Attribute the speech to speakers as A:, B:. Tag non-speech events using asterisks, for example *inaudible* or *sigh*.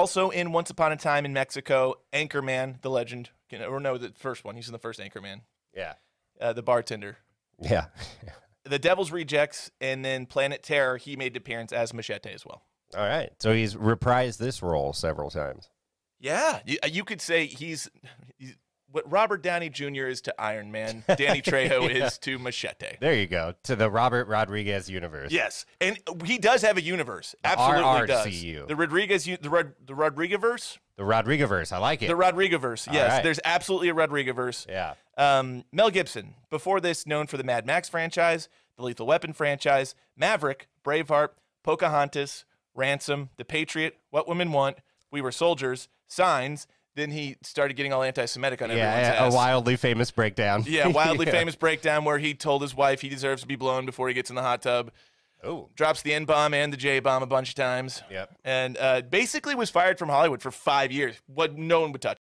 A: Also in Once Upon a Time in Mexico, Anchorman, the legend, or no, the first one. He's in the first Anchorman. Yeah. Uh, the bartender. Yeah. *laughs* the Devil's Rejects, and then Planet Terror. He made an appearance as Machete as well. All right.
B: So he's reprised this role several times.
A: Yeah, you, uh, you could say he's what Robert Downey Jr. is to Iron Man, *laughs* Danny Trejo yeah. is to Machete.
B: There you go. To the Robert Rodriguez universe.
A: Yes. And he does have a universe. The Absolutely RRCU. does. The Rodriguez the Rod, the Rodriguez
B: The Rodriguez I like it. The Rodriguez Yes. Right. There's
A: absolutely a Rodriguez Yeah. Um, Mel Gibson, before this known for the Mad Max franchise, the Lethal Weapon franchise, Maverick, Braveheart, Pocahontas, Ransom, The Patriot, What Women Want, We Were Soldiers, Signs, then he started getting all anti-Semitic on everyone's yeah, ass. a
B: wildly famous breakdown. Yeah, wildly *laughs* yeah. famous
A: breakdown where he told his wife he deserves to be blown before he gets in the hot tub. Oh, drops the N bomb and the J bomb a bunch of times. Yep, and uh, basically was fired from Hollywood for five years. What no one would touch.